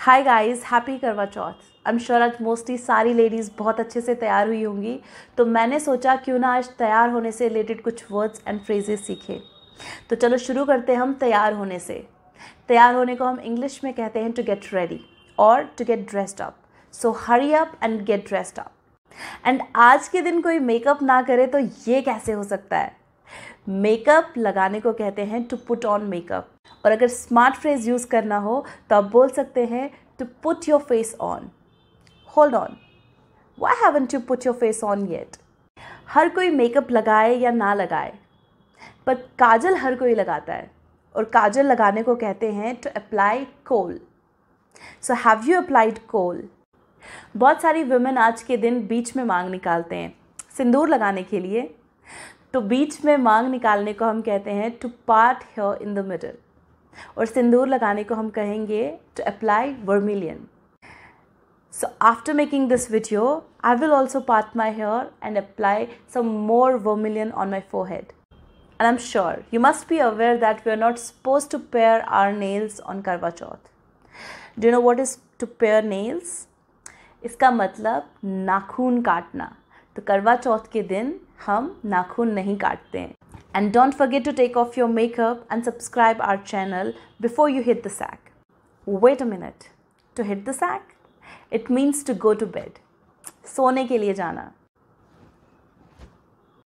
High guys happy Karva Chauth I am sure आज mostly सारी ladies बहुत अच्छे से तैयार हुई होंगी तो मैंने सोचा क्यों ना आज तैयार होने से रिलेटेड कुछ वर्ड्स एंड फ्रेजेस सीखे तो चलो शुरू करते हैं हम तैयार होने से तैयार होने को हम इंग्लिश में कहते हैं टू गेट रेडी और to get dressed up so hurry up and get dressed up and आज के दिन कोई मेकअप ना करे तो ये कैसे हो सकता है मेकअप लगाने को कहते हैं टू पुट ऑन मेकअप और अगर स्मार्ट फ्रेज यूज़ करना हो तो आप बोल सकते हैं to put your face on hold on why haven't to put your face on yet हर कोई मेकअप लगाए या ना लगाए पर काजल हर कोई लगाता है और काजल लगाने को कहते हैं to apply kohl so have you applied kohl बहुत सारी वुमेन आज के दिन बीच में मांग निकालते हैं सिंदूर लगाने के लिए तो बीच में मांग निकालने को हम कहते हैं to part hair in the middle और सिंदूर लगाने को हम कहेंगे to apply vermilion So after making this video, I will also part my hair and apply some more vermilion on my forehead. And I'm sure you must be aware that we are not supposed to pare our nails on Karwa Chauth. Do you know what is to pare nails? इसका मतलब नाखून काटना तो करवा चौथ के दिन हम नाखून नहीं काटते हैं and don't forget to take off your makeup and subscribe our channel before you hit the sack wait a minute to hit the sack it means to go to bed सोने के लिए जाना